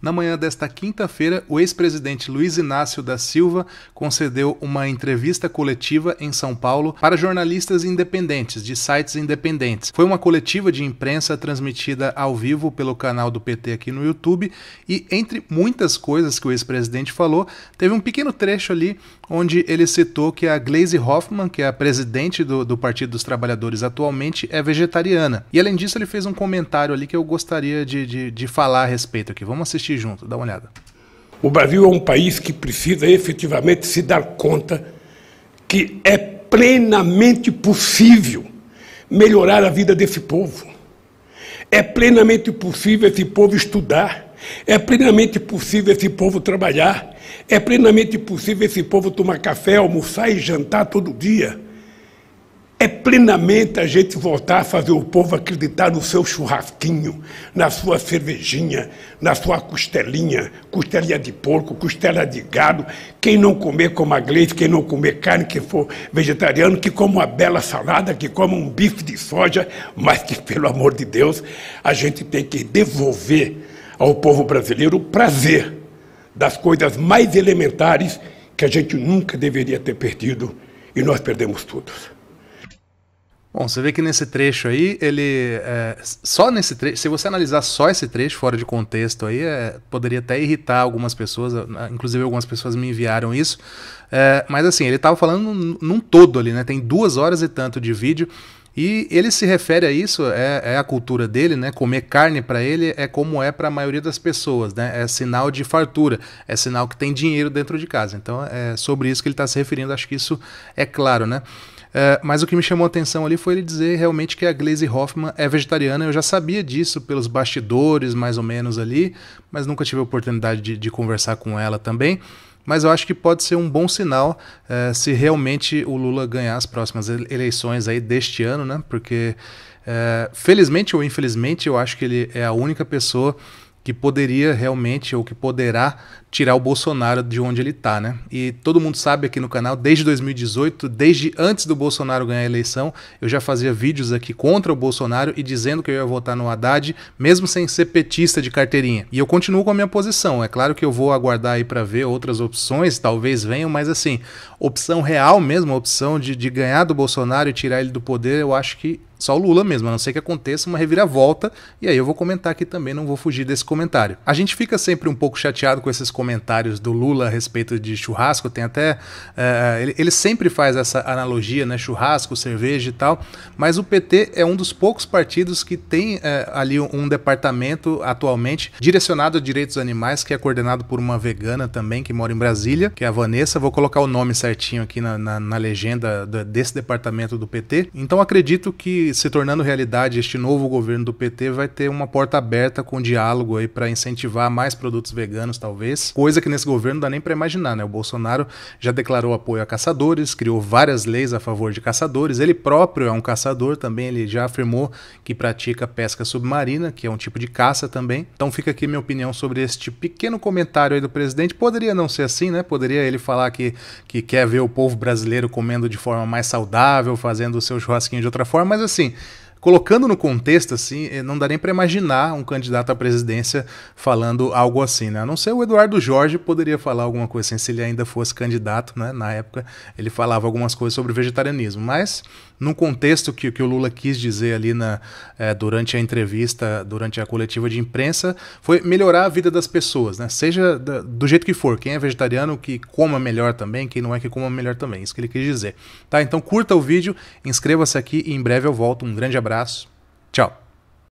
Na manhã desta quinta-feira, o ex-presidente Luiz Inácio da Silva concedeu uma entrevista coletiva em São Paulo para jornalistas independentes, de sites independentes. Foi uma coletiva de imprensa transmitida ao vivo pelo canal do PT aqui no YouTube e, entre muitas coisas que o ex-presidente falou, teve um pequeno trecho ali onde ele citou que a Glaise Hoffmann, que é a presidente do, do Partido dos Trabalhadores atualmente, é vegetariana. E, além disso, ele fez um comentário ali que eu gostaria de, de, de falar a respeito aqui. Vamos assistir assistir junto, dá uma olhada. O Brasil é um país que precisa efetivamente se dar conta que é plenamente possível melhorar a vida desse povo. É plenamente possível esse povo estudar, é plenamente possível esse povo trabalhar, é plenamente possível esse povo tomar café, almoçar e jantar todo dia é plenamente a gente voltar a fazer o povo acreditar no seu churrasquinho, na sua cervejinha, na sua costelinha, costelinha de porco, costela de gado. Quem não comer como a Gleice, quem não comer carne, que for vegetariano, que coma uma bela salada, que coma um bife de soja, mas que, pelo amor de Deus, a gente tem que devolver ao povo brasileiro o prazer das coisas mais elementares que a gente nunca deveria ter perdido e nós perdemos todos. Bom, você vê que nesse trecho aí, ele. É, só nesse trecho. Se você analisar só esse trecho fora de contexto aí, é, poderia até irritar algumas pessoas. Inclusive, algumas pessoas me enviaram isso. É, mas assim, ele estava falando num todo ali, né? Tem duas horas e tanto de vídeo. E ele se refere a isso, é, é a cultura dele, né? Comer carne para ele é como é para a maioria das pessoas, né? É sinal de fartura, é sinal que tem dinheiro dentro de casa. Então é sobre isso que ele está se referindo, acho que isso é claro, né? É, mas o que me chamou a atenção ali foi ele dizer realmente que a Glaze Hoffman é vegetariana. Eu já sabia disso pelos bastidores, mais ou menos ali, mas nunca tive a oportunidade de, de conversar com ela também mas eu acho que pode ser um bom sinal é, se realmente o Lula ganhar as próximas eleições aí deste ano, né? Porque é, felizmente ou infelizmente eu acho que ele é a única pessoa que poderia realmente ou que poderá tirar o Bolsonaro de onde ele está, né? E todo mundo sabe aqui no canal, desde 2018, desde antes do Bolsonaro ganhar a eleição, eu já fazia vídeos aqui contra o Bolsonaro e dizendo que eu ia votar no Haddad, mesmo sem ser petista de carteirinha. E eu continuo com a minha posição. É claro que eu vou aguardar aí para ver outras opções, talvez venham, mas assim, opção real mesmo, opção de, de ganhar do Bolsonaro e tirar ele do poder, eu acho que só o Lula mesmo, a não ser que aconteça uma reviravolta, e aí eu vou comentar aqui também, não vou fugir desse comentário. A gente fica sempre um pouco chateado com esses comentários do Lula a respeito de churrasco, tem até. É, é, ele, ele, sempre faz essa analogia, né? Churrasco, cerveja e tal, mas o PT é um dos poucos partidos que tem é, ali um, um, departamento atualmente direcionado a direitos animais, que é coordenado por uma vegana também, que mora em Brasília, que é a Vanessa. Vou colocar o nome certinho aqui na, na, na legenda da, desse departamento do PT. Então acredito que, se tornando realidade, este novo governo do PT vai ter uma porta aberta com diálogo aí para incentivar mais produtos veganos, talvez coisa que nesse governo dá nem para imaginar, né? O Bolsonaro já declarou apoio a caçadores, criou várias leis a favor de caçadores, ele próprio é um caçador também, ele já afirmou que pratica pesca submarina, que é um tipo de caça também. Então fica aqui minha opinião sobre este pequeno comentário aí do presidente. Poderia não ser assim, né? Poderia ele falar que, que quer ver o povo brasileiro comendo de forma mais saudável, fazendo o seu churrasquinho de outra forma, mas assim, colocando no contexto, assim, eh, não dá nem para imaginar um candidato à presidência falando algo assim, né? A não ser o Eduardo Jorge poderia falar alguma coisa assim, se ele ainda fosse candidato, né? Na época ele falava algumas coisas sobre vegetarianismo, mas no contexto que, que o Lula quis dizer ali na, eh, durante a entrevista, durante a coletiva de imprensa, foi melhorar a vida das pessoas, né? Seja da, do jeito que for, quem é vegetariano que coma melhor também, quem não é que coma melhor também, isso que ele quis dizer. Tá, então curta o vídeo, inscreva-se aqui e em breve eu volto. Um grande abraço abraço. Tchau.